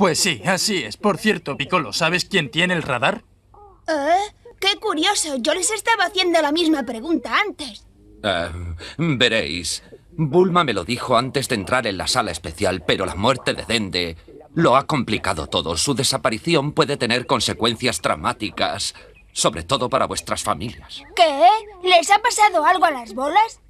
Pues sí, así es. Por cierto, Piccolo, ¿sabes quién tiene el radar? ¿Eh? ¡Qué curioso! Yo les estaba haciendo la misma pregunta antes. Eh, veréis. Bulma me lo dijo antes de entrar en la sala especial, pero la muerte de Dende lo ha complicado todo. Su desaparición puede tener consecuencias dramáticas, sobre todo para vuestras familias. ¿Qué? ¿Les ha pasado algo a las bolas?